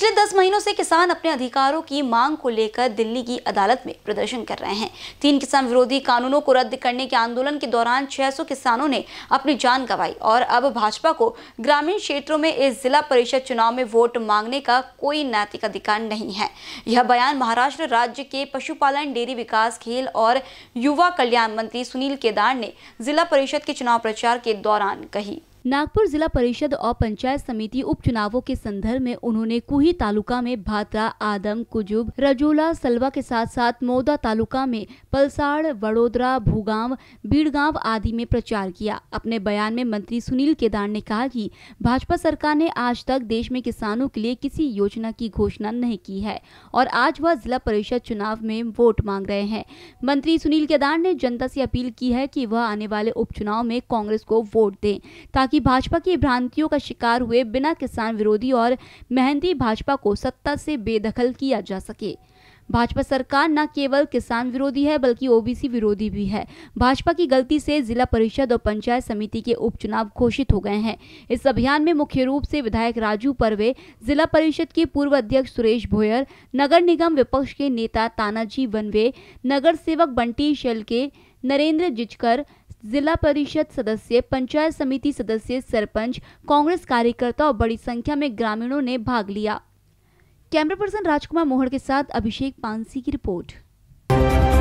पिछले दस महीनों से किसान अपने अधिकारों की मांग को लेकर दिल्ली की अदालत में प्रदर्शन कर रहे हैं तीन किसान विरोधी कानूनों को रद्द करने के आंदोलन के दौरान 600 किसानों ने अपनी जान गंवाई और अब भाजपा को ग्रामीण क्षेत्रों में इस जिला परिषद चुनाव में वोट मांगने का कोई नैतिक अधिकार नहीं है यह बयान महाराष्ट्र राज्य के पशुपालन डेयरी विकास खेल और युवा कल्याण मंत्री सुनील केदार ने जिला परिषद के चुनाव प्रचार के दौरान कही नागपुर जिला परिषद और पंचायत समिति उपचुनावों के संदर्भ में उन्होंने कुही तालुका में भात्रा आदम कुजुब रजोला सलवा के साथ साथ मोदा तालुका में पलसाड़ वडोदरा भूगांव बीड़गांव आदि में प्रचार किया अपने बयान में मंत्री सुनील केदार ने कहा कि भाजपा सरकार ने आज तक देश में किसानों के लिए किसी योजना की घोषणा नहीं की है और आज वह जिला परिषद चुनाव में वोट मांग रहे हैं मंत्री सुनील केदार ने जनता से अपील की है की वह आने वाले उपचुनाव में कांग्रेस को वोट दे ताकि कि भाजपा की भ्रांतियों का शिकार हुए बिना किसान विरोधी और मेहनती भाजपा को सत्ता से बेदखल किया जा सके भाजपा सरकार न केवल किसान विरोधी है बल्कि ओबीसी विरोधी भी है भाजपा की गलती से जिला परिषद और पंचायत समिति के उपचुनाव घोषित हो गए हैं इस अभियान में मुख्य रूप से विधायक राजू परवे जिला परिषद के पूर्व अध्यक्ष सुरेश भोयर नगर निगम विपक्ष के नेता तानाजी वनवे नगर सेवक बंटी के नरेंद्र जिचकर जिला परिषद सदस्य पंचायत समिति सदस्य सरपंच कांग्रेस कार्यकर्ता और बड़ी संख्या में ग्रामीणों ने भाग लिया कैमरा पर्सन राजकुमार मोहर के साथ अभिषेक पानसी की रिपोर्ट